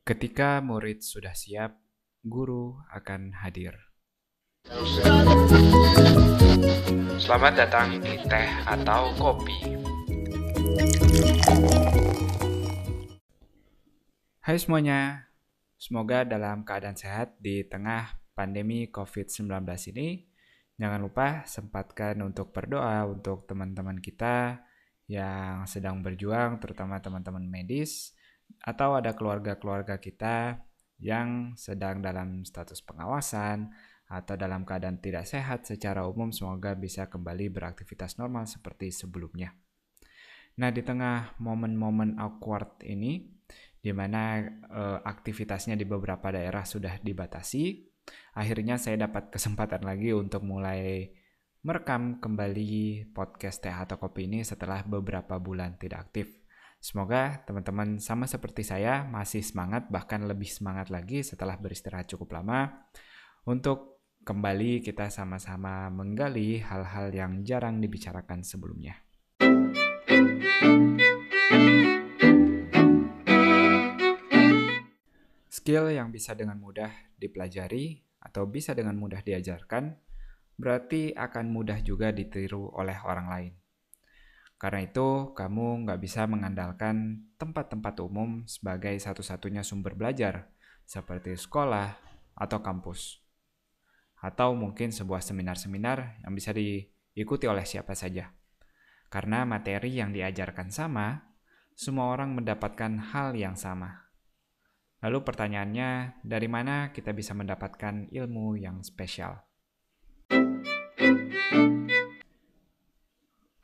Ketika murid sudah siap, guru akan hadir. Selamat datang di teh atau kopi. Hai semuanya, semoga dalam keadaan sehat di tengah pandemi COVID-19 ini. Jangan lupa sempatkan untuk berdoa untuk teman-teman kita yang sedang berjuang, terutama teman-teman medis atau ada keluarga-keluarga kita yang sedang dalam status pengawasan atau dalam keadaan tidak sehat secara umum semoga bisa kembali beraktivitas normal seperti sebelumnya. Nah, di tengah momen-momen awkward ini di mana e, aktivitasnya di beberapa daerah sudah dibatasi, akhirnya saya dapat kesempatan lagi untuk mulai merekam kembali podcast Teh atau Kopi ini setelah beberapa bulan tidak aktif. Semoga teman-teman sama seperti saya masih semangat bahkan lebih semangat lagi setelah beristirahat cukup lama untuk kembali kita sama-sama menggali hal-hal yang jarang dibicarakan sebelumnya. Skill yang bisa dengan mudah dipelajari atau bisa dengan mudah diajarkan berarti akan mudah juga ditiru oleh orang lain. Karena itu, kamu nggak bisa mengandalkan tempat-tempat umum sebagai satu-satunya sumber belajar, seperti sekolah atau kampus. Atau mungkin sebuah seminar-seminar yang bisa diikuti oleh siapa saja. Karena materi yang diajarkan sama, semua orang mendapatkan hal yang sama. Lalu pertanyaannya, dari mana kita bisa mendapatkan ilmu yang spesial?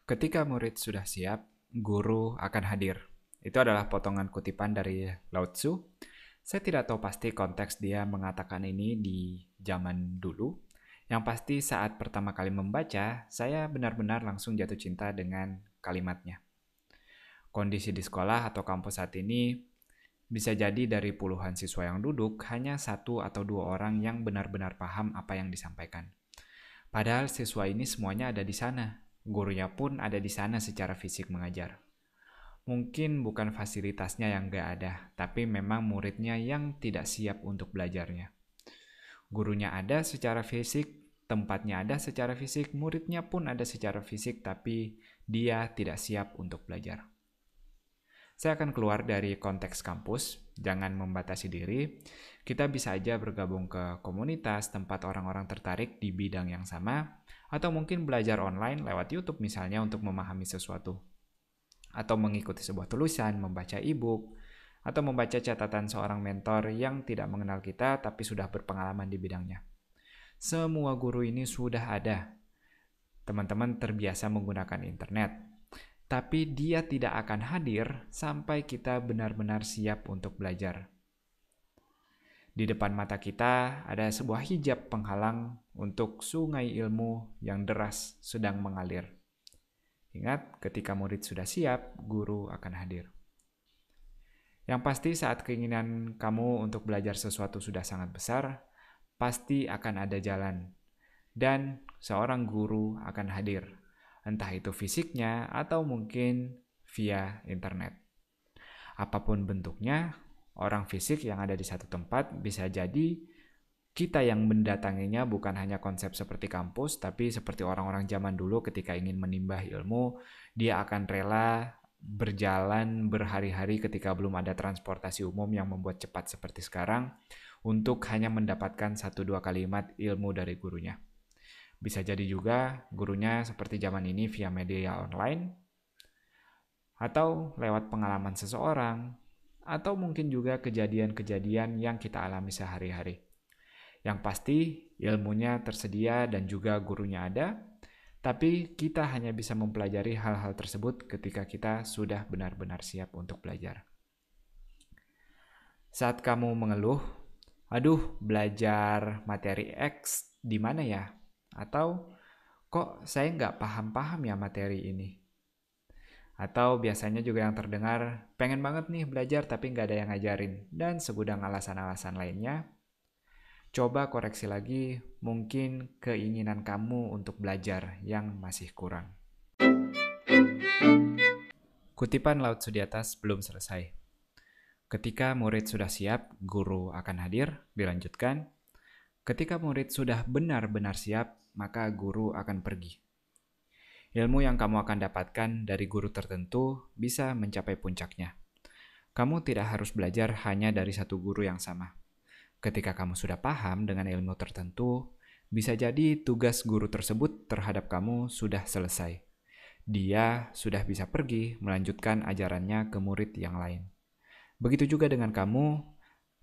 Ketika murid sudah siap, guru akan hadir. Itu adalah potongan kutipan dari Lao Tzu. Saya tidak tahu pasti konteks dia mengatakan ini di zaman dulu. Yang pasti saat pertama kali membaca, saya benar-benar langsung jatuh cinta dengan kalimatnya. Kondisi di sekolah atau kampus saat ini bisa jadi dari puluhan siswa yang duduk, hanya satu atau dua orang yang benar-benar paham apa yang disampaikan. Padahal siswa ini semuanya ada di sana, gurunya pun ada di sana secara fisik mengajar. Mungkin bukan fasilitasnya yang gak ada, tapi memang muridnya yang tidak siap untuk belajarnya. Gurunya ada secara fisik, tempatnya ada secara fisik, muridnya pun ada secara fisik, tapi dia tidak siap untuk belajar. Saya akan keluar dari konteks kampus, jangan membatasi diri. Kita bisa aja bergabung ke komunitas tempat orang-orang tertarik di bidang yang sama, atau mungkin belajar online lewat YouTube misalnya untuk memahami sesuatu, atau mengikuti sebuah tulisan, membaca e-book, atau membaca catatan seorang mentor yang tidak mengenal kita tapi sudah berpengalaman di bidangnya. Semua guru ini sudah ada. Teman-teman terbiasa menggunakan internet, tapi dia tidak akan hadir sampai kita benar-benar siap untuk belajar. Di depan mata kita ada sebuah hijab penghalang untuk sungai ilmu yang deras sedang mengalir. Ingat, ketika murid sudah siap, guru akan hadir. Yang pasti, saat keinginan kamu untuk belajar sesuatu sudah sangat besar, pasti akan ada jalan, dan seorang guru akan hadir, entah itu fisiknya atau mungkin via internet. Apapun bentuknya, orang fisik yang ada di satu tempat bisa jadi kita yang mendatanginya bukan hanya konsep seperti kampus, tapi seperti orang-orang zaman dulu ketika ingin menimba ilmu, dia akan rela berjalan berhari-hari ketika belum ada transportasi umum yang membuat cepat seperti sekarang untuk hanya mendapatkan satu dua kalimat ilmu dari gurunya. Bisa jadi juga gurunya seperti zaman ini via media online atau lewat pengalaman seseorang, atau mungkin juga kejadian-kejadian yang kita alami sehari-hari. Yang pasti, ilmunya tersedia dan juga gurunya ada, tapi kita hanya bisa mempelajari hal-hal tersebut ketika kita sudah benar-benar siap untuk belajar. Saat kamu mengeluh, "Aduh, belajar materi X di mana ya?" atau "Kok saya nggak paham-paham ya materi ini?" Atau biasanya juga yang terdengar, pengen banget nih belajar tapi nggak ada yang ngajarin, dan segudang alasan-alasan lainnya. Coba koreksi lagi, mungkin keinginan kamu untuk belajar yang masih kurang. Kutipan Laut atas belum selesai. Ketika murid sudah siap, guru akan hadir, dilanjutkan. Ketika murid sudah benar-benar siap, maka guru akan pergi. Ilmu yang kamu akan dapatkan dari guru tertentu bisa mencapai puncaknya. Kamu tidak harus belajar hanya dari satu guru yang sama. Ketika kamu sudah paham dengan ilmu tertentu, bisa jadi tugas guru tersebut terhadap kamu sudah selesai. Dia sudah bisa pergi melanjutkan ajarannya ke murid yang lain. Begitu juga dengan kamu,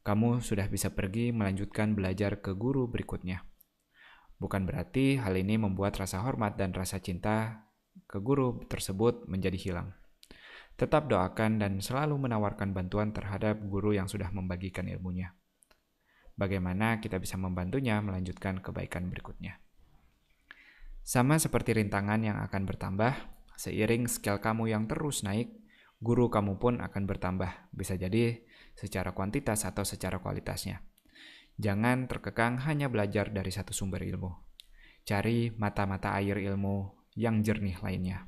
kamu sudah bisa pergi melanjutkan belajar ke guru berikutnya. Bukan berarti hal ini membuat rasa hormat dan rasa cinta ke guru tersebut menjadi hilang. Tetap doakan dan selalu menawarkan bantuan terhadap guru yang sudah membagikan ilmunya. Bagaimana kita bisa membantunya melanjutkan kebaikan berikutnya? Sama seperti rintangan yang akan bertambah, seiring skill kamu yang terus naik, guru kamu pun akan bertambah, bisa jadi secara kuantitas atau secara kualitasnya. Jangan terkekang hanya belajar dari satu sumber ilmu. Cari mata-mata air ilmu yang jernih lainnya.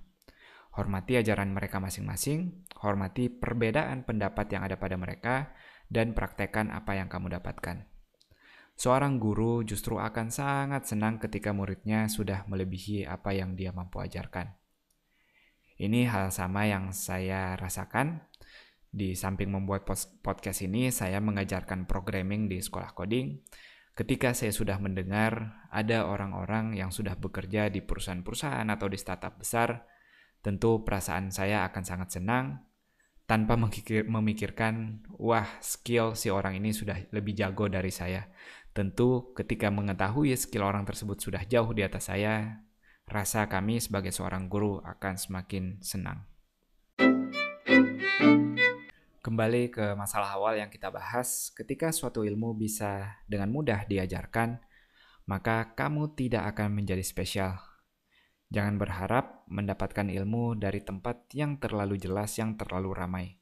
Hormati ajaran mereka masing-masing, hormati perbedaan pendapat yang ada pada mereka, dan praktekkan apa yang kamu dapatkan. Seorang guru justru akan sangat senang ketika muridnya sudah melebihi apa yang dia mampu ajarkan. Ini hal sama yang saya rasakan di samping membuat podcast ini, saya mengajarkan programming di sekolah coding. Ketika saya sudah mendengar ada orang-orang yang sudah bekerja di perusahaan-perusahaan atau di startup besar, tentu perasaan saya akan sangat senang tanpa memikirkan, wah skill si orang ini sudah lebih jago dari saya. Tentu ketika mengetahui skill orang tersebut sudah jauh di atas saya, rasa kami sebagai seorang guru akan semakin senang. Kembali ke masalah awal yang kita bahas, ketika suatu ilmu bisa dengan mudah diajarkan, maka kamu tidak akan menjadi spesial. Jangan berharap mendapatkan ilmu dari tempat yang terlalu jelas, yang terlalu ramai.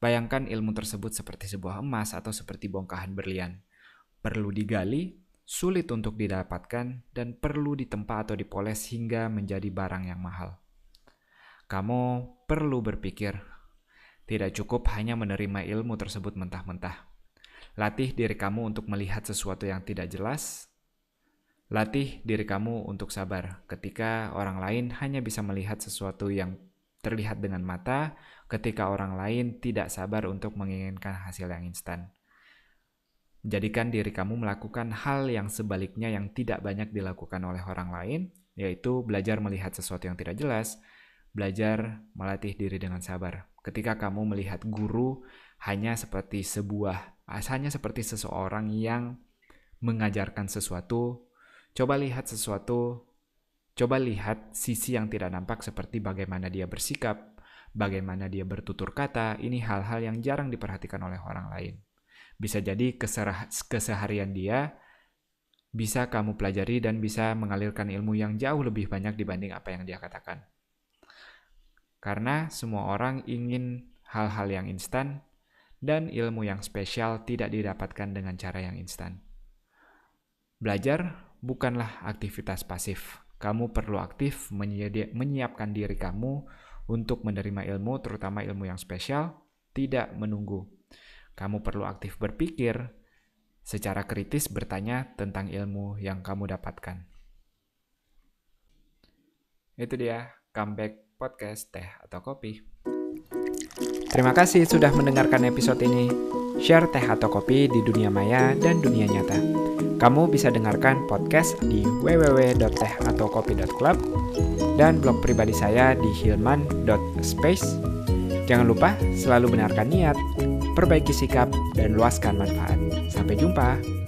Bayangkan ilmu tersebut seperti sebuah emas atau seperti bongkahan berlian. Perlu digali, sulit untuk didapatkan, dan perlu ditempa atau dipoles hingga menjadi barang yang mahal. Kamu perlu berpikir tidak cukup hanya menerima ilmu tersebut mentah-mentah. Latih diri kamu untuk melihat sesuatu yang tidak jelas. Latih diri kamu untuk sabar ketika orang lain hanya bisa melihat sesuatu yang terlihat dengan mata, ketika orang lain tidak sabar untuk menginginkan hasil yang instan. Jadikan diri kamu melakukan hal yang sebaliknya yang tidak banyak dilakukan oleh orang lain, yaitu belajar melihat sesuatu yang tidak jelas, belajar melatih diri dengan sabar ketika kamu melihat guru hanya seperti sebuah hanya seperti seseorang yang mengajarkan sesuatu, coba lihat sesuatu, coba lihat sisi yang tidak nampak seperti bagaimana dia bersikap, bagaimana dia bertutur kata, ini hal-hal yang jarang diperhatikan oleh orang lain. Bisa jadi keserah, keseharian dia bisa kamu pelajari dan bisa mengalirkan ilmu yang jauh lebih banyak dibanding apa yang dia katakan. Karena semua orang ingin hal-hal yang instan dan ilmu yang spesial tidak didapatkan dengan cara yang instan. Belajar bukanlah aktivitas pasif. Kamu perlu aktif menyiapkan diri kamu untuk menerima ilmu, terutama ilmu yang spesial, tidak menunggu. Kamu perlu aktif berpikir, secara kritis bertanya tentang ilmu yang kamu dapatkan. Itu dia comeback podcast teh atau kopi. Terima kasih sudah mendengarkan episode ini. Share teh atau kopi di dunia maya dan dunia nyata. Kamu bisa dengarkan podcast di www.tehatokopi.club dan blog pribadi saya di hilman.space. Jangan lupa selalu benarkan niat, perbaiki sikap, dan luaskan manfaat. Sampai jumpa!